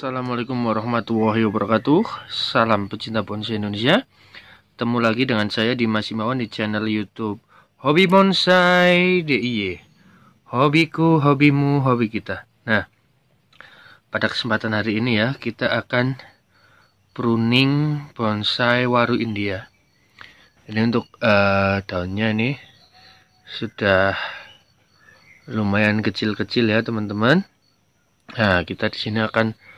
Assalamualaikum warahmatullahi wabarakatuh Salam pecinta bonsai Indonesia Temu lagi dengan saya di Masimawan di channel Youtube Hobi Bonsai DIY Hobiku, hobimu, hobi kita Nah, pada kesempatan hari ini ya Kita akan pruning bonsai waru India Ini untuk uh, daunnya ini Sudah lumayan kecil-kecil ya teman-teman Nah, kita di sini akan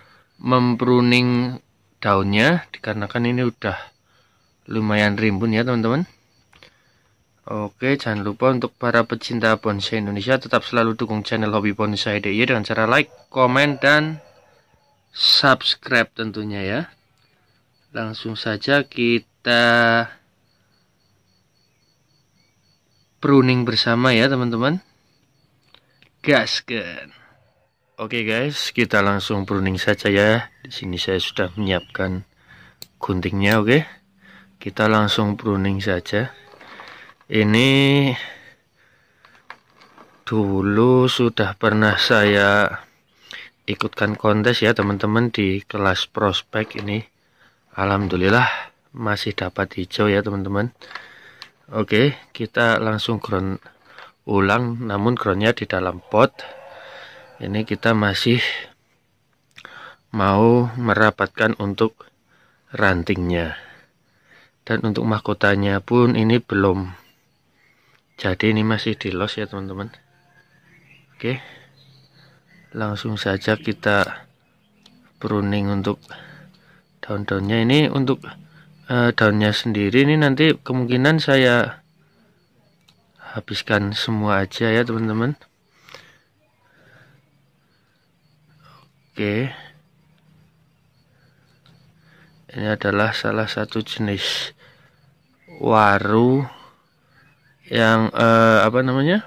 mempruning daunnya dikarenakan ini udah lumayan rimbun ya teman-teman Oke jangan lupa untuk para pecinta bonsai Indonesia tetap selalu dukung channel hobi bonsai DIY dengan cara like, komen, dan subscribe tentunya ya langsung saja kita pruning bersama ya teman-teman gaskan Oke okay guys, kita langsung pruning saja ya. Di sini saya sudah menyiapkan guntingnya, oke. Okay? Kita langsung pruning saja. Ini dulu sudah pernah saya ikutkan kontes ya teman-teman di kelas prospek ini. Alhamdulillah masih dapat hijau ya teman-teman. Oke, okay, kita langsung ground ulang namun groundnya di dalam pot ini kita masih mau merapatkan untuk rantingnya dan untuk mahkotanya pun ini belum jadi ini masih di los ya teman-teman oke langsung saja kita pruning untuk daun-daunnya ini untuk uh, daunnya sendiri ini nanti kemungkinan saya habiskan semua aja ya teman-teman Oke. Ini adalah salah satu jenis waru yang eh, apa namanya?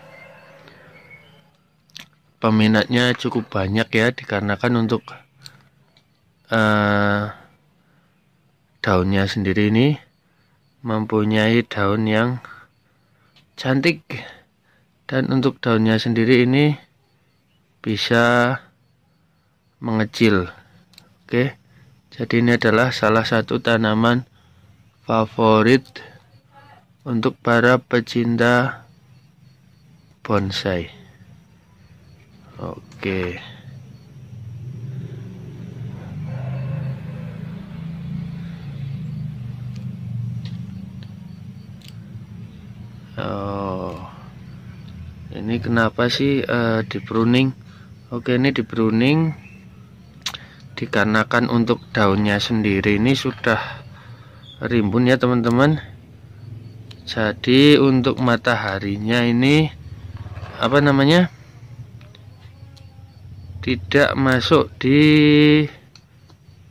Peminatnya cukup banyak ya dikarenakan untuk eh, daunnya sendiri ini mempunyai daun yang cantik dan untuk daunnya sendiri ini bisa mengecil. Oke. Jadi ini adalah salah satu tanaman favorit untuk para pecinta bonsai. Oke. Oh. Ini kenapa sih uh, di pruning? Oke, ini di pruning dikarenakan untuk daunnya sendiri ini sudah rimbun ya teman-teman jadi untuk mataharinya ini apa namanya tidak masuk di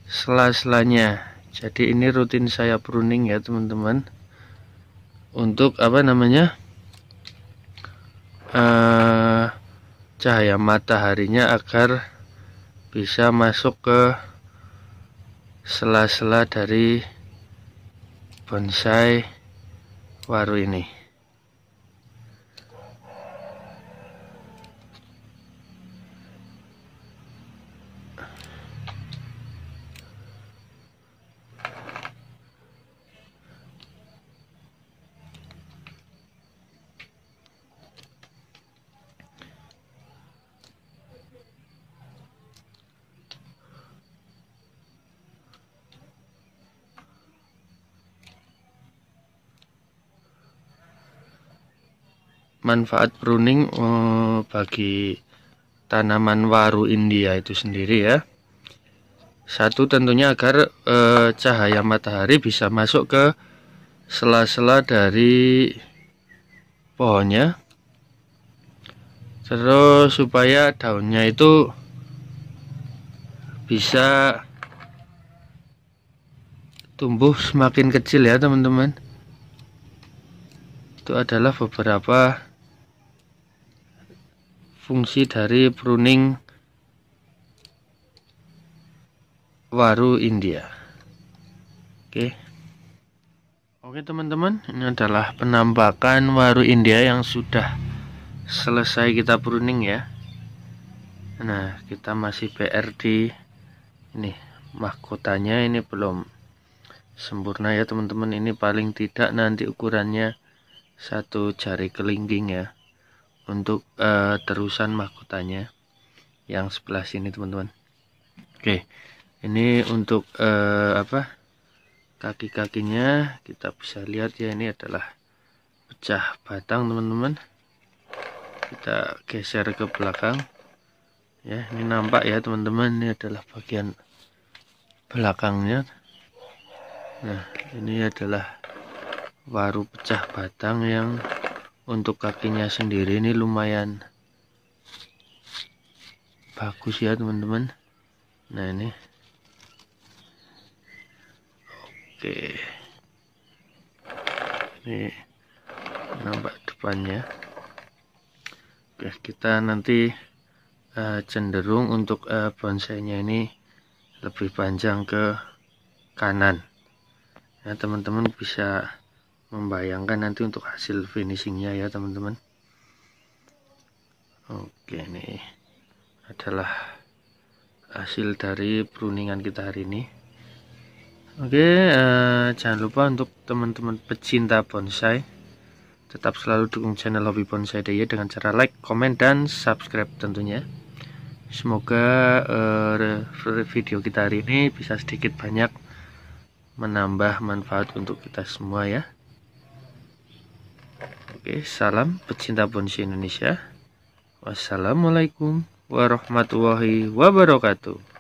sela-selanya jadi ini rutin saya pruning ya teman-teman untuk apa namanya uh, cahaya mataharinya agar bisa masuk ke sela-sela dari bonsai waru ini manfaat pruning eh, bagi tanaman waru India itu sendiri ya satu tentunya agar eh, cahaya matahari bisa masuk ke sela-sela dari pohonnya terus supaya daunnya itu bisa tumbuh semakin kecil ya teman-teman itu adalah beberapa fungsi dari pruning waru India. Oke. Oke, teman-teman, ini adalah penampakan waru India yang sudah selesai kita pruning ya. Nah, kita masih PR di ini mahkotanya ini belum sempurna ya, teman-teman. Ini paling tidak nanti ukurannya satu jari kelingking ya untuk uh, terusan mahkotanya yang sebelah sini teman-teman oke ini untuk uh, apa kaki-kakinya kita bisa lihat ya ini adalah pecah batang teman-teman kita geser ke belakang ya ini nampak ya teman-teman ini adalah bagian belakangnya nah ini adalah waru pecah batang yang untuk kakinya sendiri ini lumayan bagus ya teman-teman nah ini oke ini nampak depannya oke kita nanti uh, cenderung untuk uh, bonsainya ini lebih panjang ke kanan ya teman-teman bisa membayangkan nanti untuk hasil finishingnya ya teman-teman oke ini adalah hasil dari pruningan kita hari ini oke eh, jangan lupa untuk teman-teman pecinta bonsai tetap selalu dukung channel hobi bonsai daya ya, dengan cara like, komen, dan subscribe tentunya semoga eh, video kita hari ini bisa sedikit banyak menambah manfaat untuk kita semua ya Oke, salam pecinta bonsai Indonesia. Wassalamualaikum warahmatullahi wabarakatuh.